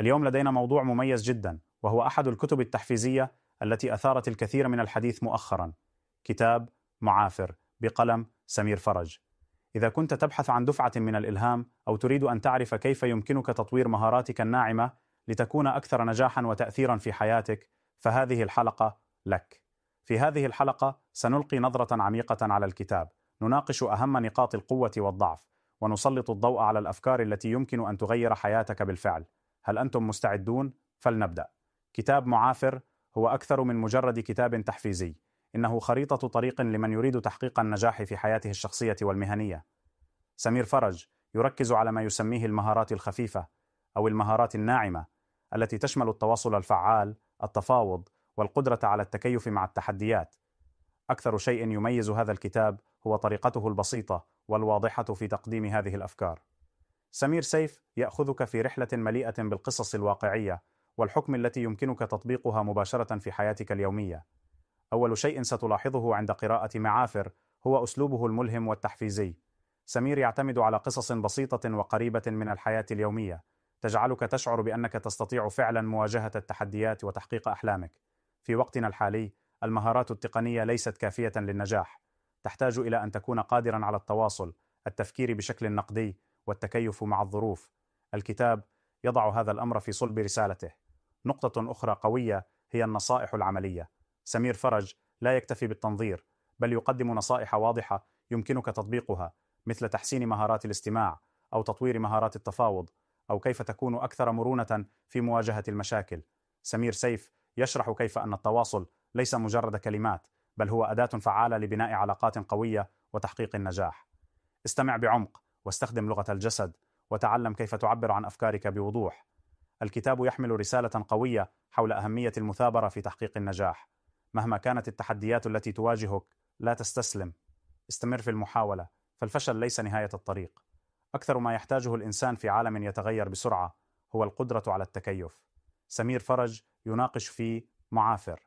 اليوم لدينا موضوع مميز جدا وهو احد الكتب التحفيزيه التي اثارت الكثير من الحديث مؤخرا كتاب معافر بقلم سمير فرج اذا كنت تبحث عن دفعه من الالهام او تريد ان تعرف كيف يمكنك تطوير مهاراتك الناعمه لتكون اكثر نجاحا وتاثيرا في حياتك فهذه الحلقه لك في هذه الحلقه سنلقي نظره عميقه على الكتاب نناقش اهم نقاط القوه والضعف ونسلط الضوء على الافكار التي يمكن ان تغير حياتك بالفعل هل أنتم مستعدون؟ فلنبدأ. كتاب معافر هو أكثر من مجرد كتاب تحفيزي، إنه خريطة طريق لمن يريد تحقيق النجاح في حياته الشخصية والمهنية. سمير فرج يركز على ما يسميه المهارات الخفيفة أو المهارات الناعمة التي تشمل التواصل الفعال، التفاوض، والقدرة على التكيف مع التحديات. أكثر شيء يميز هذا الكتاب هو طريقته البسيطة والواضحة في تقديم هذه الأفكار. سمير سيف ياخذك في رحله مليئه بالقصص الواقعيه والحكم التي يمكنك تطبيقها مباشره في حياتك اليوميه اول شيء ستلاحظه عند قراءه معافر هو اسلوبه الملهم والتحفيزي سمير يعتمد على قصص بسيطه وقريبه من الحياه اليوميه تجعلك تشعر بانك تستطيع فعلا مواجهه التحديات وتحقيق احلامك في وقتنا الحالي المهارات التقنيه ليست كافيه للنجاح تحتاج الى ان تكون قادرا على التواصل التفكير بشكل نقدي والتكيف مع الظروف الكتاب يضع هذا الامر في صلب رسالته نقطه اخرى قويه هي النصائح العمليه سمير فرج لا يكتفي بالتنظير بل يقدم نصائح واضحه يمكنك تطبيقها مثل تحسين مهارات الاستماع او تطوير مهارات التفاوض او كيف تكون اكثر مرونه في مواجهه المشاكل سمير سيف يشرح كيف ان التواصل ليس مجرد كلمات بل هو اداه فعاله لبناء علاقات قويه وتحقيق النجاح استمع بعمق واستخدم لغة الجسد وتعلم كيف تعبر عن أفكارك بوضوح. الكتاب يحمل رسالة قوية حول أهمية المثابرة في تحقيق النجاح. مهما كانت التحديات التي تواجهك، لا تستسلم. استمر في المحاولة، فالفشل ليس نهاية الطريق. أكثر ما يحتاجه الإنسان في عالم يتغير بسرعة هو القدرة على التكيف. سمير فرج يناقش في معافر.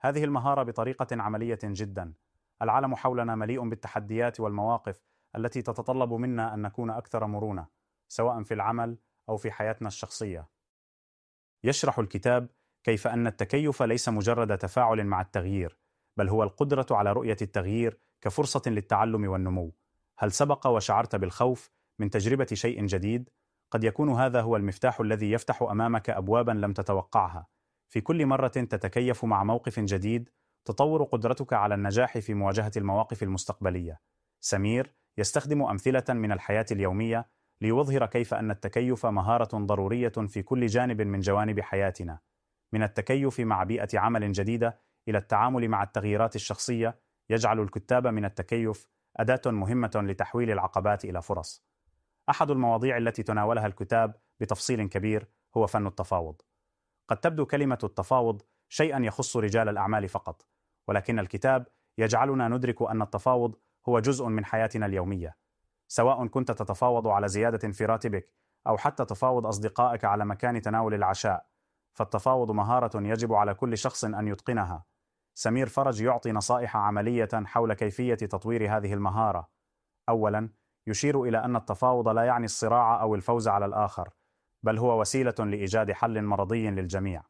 هذه المهارة بطريقة عملية جدا. العالم حولنا مليء بالتحديات والمواقف التي تتطلب منا ان نكون اكثر مرونه سواء في العمل او في حياتنا الشخصيه يشرح الكتاب كيف ان التكيف ليس مجرد تفاعل مع التغيير بل هو القدره على رؤيه التغيير كفرصه للتعلم والنمو هل سبق وشعرت بالخوف من تجربه شيء جديد قد يكون هذا هو المفتاح الذي يفتح امامك ابوابا لم تتوقعها في كل مره تتكيف مع موقف جديد تطور قدرتك على النجاح في مواجهه المواقف المستقبليه سمير يستخدم أمثلة من الحياة اليومية ليظهر كيف أن التكيف مهارة ضرورية في كل جانب من جوانب حياتنا، من التكيف مع بيئة عمل جديدة إلى التعامل مع التغييرات الشخصية، يجعل الكتاب من التكيف أداة مهمة لتحويل العقبات إلى فرص. أحد المواضيع التي تناولها الكتاب بتفصيل كبير هو فن التفاوض. قد تبدو كلمة التفاوض شيئا يخص رجال الأعمال فقط، ولكن الكتاب يجعلنا ندرك أن التفاوض هو جزء من حياتنا اليومية سواء كنت تتفاوض على زيادة في راتبك أو حتى تفاوض أصدقائك على مكان تناول العشاء فالتفاوض مهارة يجب على كل شخص أن يتقنها سمير فرج يعطي نصائح عملية حول كيفية تطوير هذه المهارة أولاً يشير إلى أن التفاوض لا يعني الصراع أو الفوز على الآخر بل هو وسيلة لإيجاد حل مرضي للجميع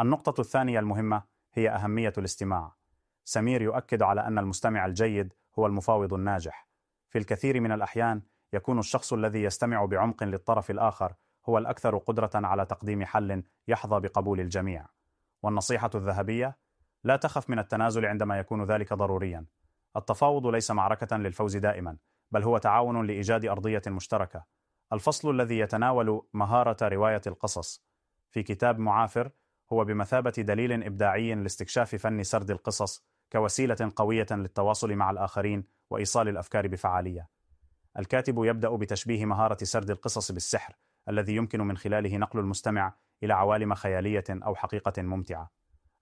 النقطة الثانية المهمة هي أهمية الاستماع سمير يؤكد على أن المستمع الجيد هو المفاوض الناجح في الكثير من الأحيان يكون الشخص الذي يستمع بعمق للطرف الآخر هو الأكثر قدرة على تقديم حل يحظى بقبول الجميع والنصيحة الذهبية لا تخف من التنازل عندما يكون ذلك ضروريا التفاوض ليس معركة للفوز دائما بل هو تعاون لإيجاد أرضية مشتركة الفصل الذي يتناول مهارة رواية القصص في كتاب معافر هو بمثابة دليل إبداعي لاستكشاف فن سرد القصص كوسيلة قوية للتواصل مع الآخرين وإيصال الأفكار بفعالية. الكاتب يبدأ بتشبيه مهارة سرد القصص بالسحر الذي يمكن من خلاله نقل المستمع إلى عوالم خيالية أو حقيقة ممتعة.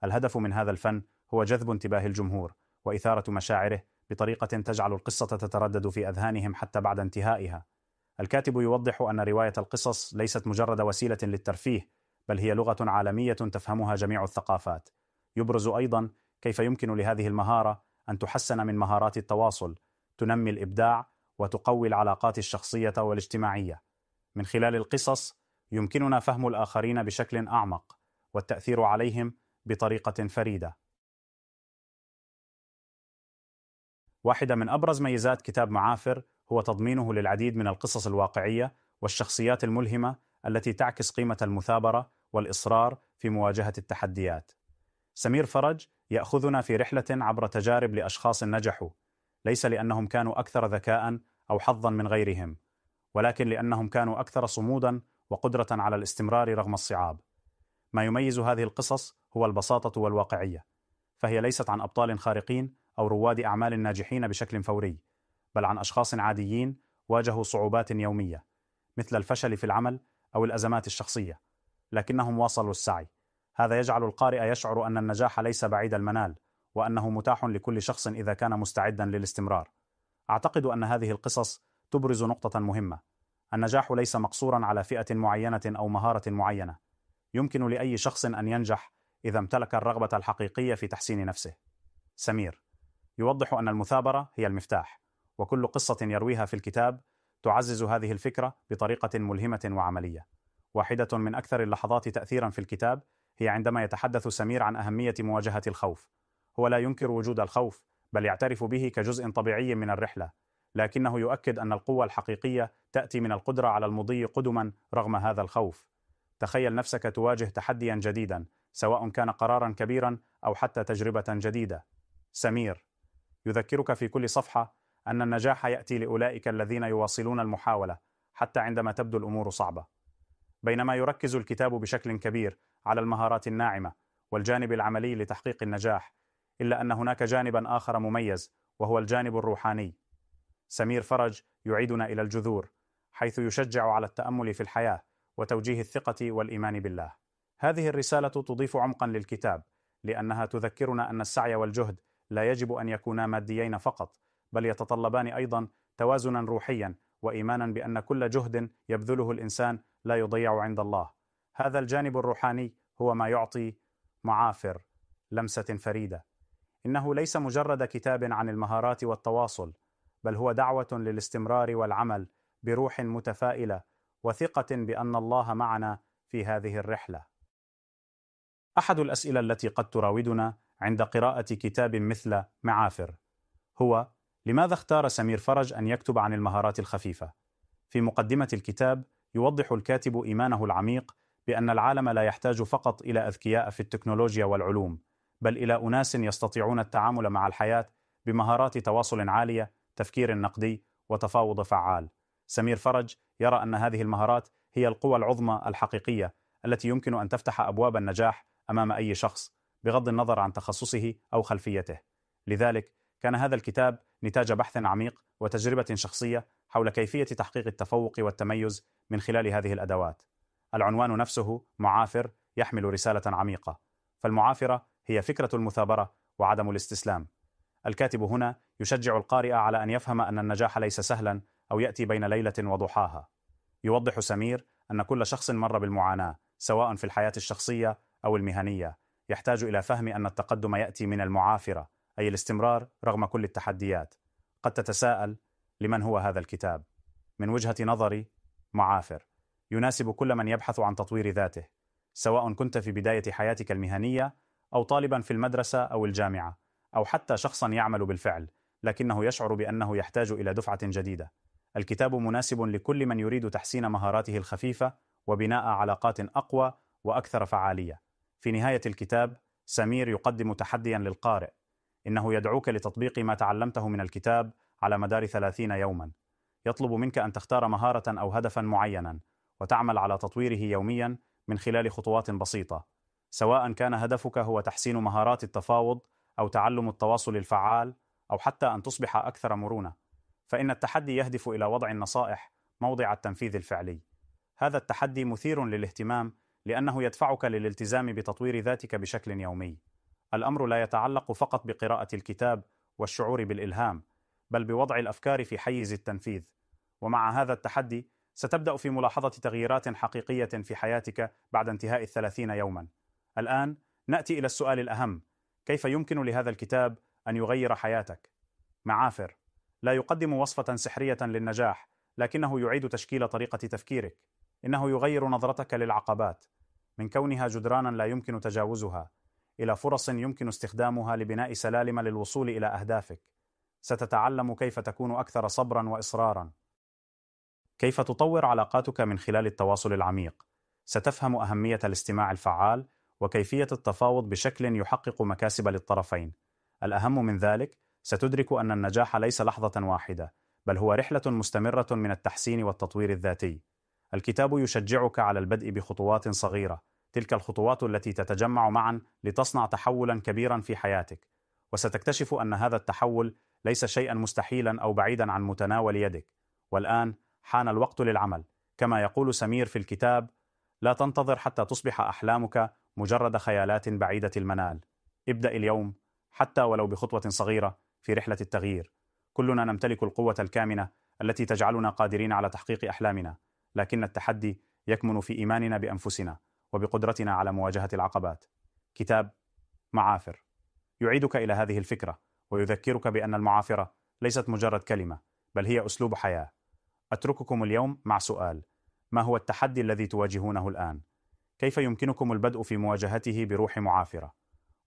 الهدف من هذا الفن هو جذب انتباه الجمهور وإثارة مشاعره بطريقة تجعل القصة تتردد في أذهانهم حتى بعد انتهائها. الكاتب يوضح أن رواية القصص ليست مجرد وسيلة للترفيه، بل هي لغة عالمية تفهمها جميع الثقافات. يبرز أيضا كيف يمكن لهذه المهارة أن تحسن من مهارات التواصل، تنمي الإبداع وتقوي العلاقات الشخصية والاجتماعية. من خلال القصص يمكننا فهم الآخرين بشكل أعمق والتأثير عليهم بطريقة فريدة. واحدة من أبرز ميزات كتاب معافر هو تضمينه للعديد من القصص الواقعية والشخصيات الملهمة التي تعكس قيمة المثابرة والإصرار في مواجهة التحديات. سمير فرج ياخذنا في رحله عبر تجارب لاشخاص نجحوا ليس لانهم كانوا اكثر ذكاء او حظا من غيرهم ولكن لانهم كانوا اكثر صمودا وقدره على الاستمرار رغم الصعاب ما يميز هذه القصص هو البساطه والواقعيه فهي ليست عن ابطال خارقين او رواد اعمال ناجحين بشكل فوري بل عن اشخاص عاديين واجهوا صعوبات يوميه مثل الفشل في العمل او الازمات الشخصيه لكنهم واصلوا السعي هذا يجعل القارئ يشعر أن النجاح ليس بعيد المنال وأنه متاح لكل شخص إذا كان مستعدا للاستمرار أعتقد أن هذه القصص تبرز نقطة مهمة النجاح ليس مقصورا على فئة معينة أو مهارة معينة يمكن لأي شخص أن ينجح إذا امتلك الرغبة الحقيقية في تحسين نفسه سمير يوضح أن المثابرة هي المفتاح وكل قصة يرويها في الكتاب تعزز هذه الفكرة بطريقة ملهمة وعملية واحدة من أكثر اللحظات تأثيرا في الكتاب هي عندما يتحدث سمير عن أهمية مواجهة الخوف هو لا ينكر وجود الخوف بل يعترف به كجزء طبيعي من الرحلة لكنه يؤكد أن القوة الحقيقية تأتي من القدرة على المضي قدما رغم هذا الخوف تخيل نفسك تواجه تحديا جديدا سواء كان قرارا كبيرا أو حتى تجربة جديدة سمير يذكرك في كل صفحة أن النجاح يأتي لأولئك الذين يواصلون المحاولة حتى عندما تبدو الأمور صعبة بينما يركز الكتاب بشكل كبير على المهارات الناعمه والجانب العملي لتحقيق النجاح الا ان هناك جانبا اخر مميز وهو الجانب الروحاني سمير فرج يعيدنا الى الجذور حيث يشجع على التامل في الحياه وتوجيه الثقه والايمان بالله هذه الرساله تضيف عمقا للكتاب لانها تذكرنا ان السعي والجهد لا يجب ان يكونا ماديين فقط بل يتطلبان ايضا توازنا روحيا وايمانا بان كل جهد يبذله الانسان لا يضيع عند الله هذا الجانب الروحاني هو ما يعطي معافر لمسه فريده انه ليس مجرد كتاب عن المهارات والتواصل بل هو دعوه للاستمرار والعمل بروح متفائله وثقه بان الله معنا في هذه الرحله احد الاسئله التي قد تراودنا عند قراءه كتاب مثل معافر هو لماذا اختار سمير فرج ان يكتب عن المهارات الخفيفه في مقدمه الكتاب يوضح الكاتب ايمانه العميق بان العالم لا يحتاج فقط الى اذكياء في التكنولوجيا والعلوم بل الى اناس يستطيعون التعامل مع الحياه بمهارات تواصل عاليه تفكير نقدي وتفاوض فعال سمير فرج يرى ان هذه المهارات هي القوى العظمى الحقيقيه التي يمكن ان تفتح ابواب النجاح امام اي شخص بغض النظر عن تخصصه او خلفيته لذلك كان هذا الكتاب نتاج بحث عميق وتجربه شخصيه حول كيفيه تحقيق التفوق والتميز من خلال هذه الادوات العنوان نفسه معافر يحمل رسالة عميقة فالمعافرة هي فكرة المثابرة وعدم الاستسلام الكاتب هنا يشجع القارئ على أن يفهم أن النجاح ليس سهلا أو يأتي بين ليلة وضحاها يوضح سمير أن كل شخص مر بالمعاناة سواء في الحياة الشخصية أو المهنية يحتاج إلى فهم أن التقدم يأتي من المعافرة أي الاستمرار رغم كل التحديات قد تتساءل لمن هو هذا الكتاب؟ من وجهة نظري معافر يناسب كل من يبحث عن تطوير ذاته سواء كنت في بدايه حياتك المهنيه او طالبا في المدرسه او الجامعه او حتى شخصا يعمل بالفعل لكنه يشعر بانه يحتاج الى دفعه جديده الكتاب مناسب لكل من يريد تحسين مهاراته الخفيفه وبناء علاقات اقوى واكثر فعاليه في نهايه الكتاب سمير يقدم تحديا للقارئ انه يدعوك لتطبيق ما تعلمته من الكتاب على مدار ثلاثين يوما يطلب منك ان تختار مهاره او هدفا معينا وتعمل على تطويره يوميا من خلال خطوات بسيطه سواء كان هدفك هو تحسين مهارات التفاوض او تعلم التواصل الفعال او حتى ان تصبح اكثر مرونه فان التحدي يهدف الى وضع النصائح موضع التنفيذ الفعلي هذا التحدي مثير للاهتمام لانه يدفعك للالتزام بتطوير ذاتك بشكل يومي الامر لا يتعلق فقط بقراءه الكتاب والشعور بالالهام بل بوضع الافكار في حيز التنفيذ ومع هذا التحدي ستبدأ في ملاحظة تغييرات حقيقية في حياتك بعد انتهاء الثلاثين يوما الآن نأتي إلى السؤال الأهم كيف يمكن لهذا الكتاب أن يغير حياتك؟ معافر لا يقدم وصفة سحرية للنجاح لكنه يعيد تشكيل طريقة تفكيرك إنه يغير نظرتك للعقبات من كونها جدرانا لا يمكن تجاوزها إلى فرص يمكن استخدامها لبناء سلالم للوصول إلى أهدافك ستتعلم كيف تكون أكثر صبرا وإصرارا كيف تطور علاقاتك من خلال التواصل العميق؟ ستفهم أهمية الاستماع الفعال وكيفية التفاوض بشكل يحقق مكاسب للطرفين. الأهم من ذلك، ستدرك أن النجاح ليس لحظة واحدة، بل هو رحلة مستمرة من التحسين والتطوير الذاتي. الكتاب يشجعك على البدء بخطوات صغيرة، تلك الخطوات التي تتجمع معا لتصنع تحولا كبيرا في حياتك، وستكتشف أن هذا التحول ليس شيئا مستحيلا أو بعيدا عن متناول يدك. والآن حان الوقت للعمل كما يقول سمير في الكتاب لا تنتظر حتى تصبح احلامك مجرد خيالات بعيده المنال ابدا اليوم حتى ولو بخطوه صغيره في رحله التغيير كلنا نمتلك القوه الكامنه التي تجعلنا قادرين على تحقيق احلامنا لكن التحدي يكمن في ايماننا بانفسنا وبقدرتنا على مواجهه العقبات كتاب معافر يعيدك الى هذه الفكره ويذكرك بان المعافره ليست مجرد كلمه بل هي اسلوب حياه اترككم اليوم مع سؤال: ما هو التحدي الذي تواجهونه الان؟ كيف يمكنكم البدء في مواجهته بروح معافره؟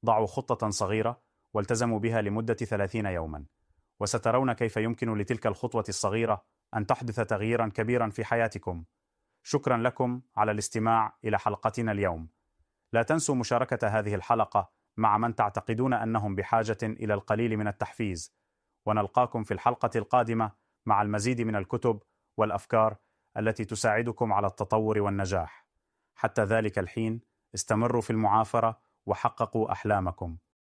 ضعوا خطه صغيره والتزموا بها لمده 30 يوما، وسترون كيف يمكن لتلك الخطوه الصغيره ان تحدث تغييرا كبيرا في حياتكم. شكرا لكم على الاستماع الى حلقتنا اليوم. لا تنسوا مشاركه هذه الحلقه مع من تعتقدون انهم بحاجه الى القليل من التحفيز. ونلقاكم في الحلقه القادمه مع المزيد من الكتب والافكار التي تساعدكم على التطور والنجاح. حتى ذلك الحين استمروا في المعافره وحققوا احلامكم.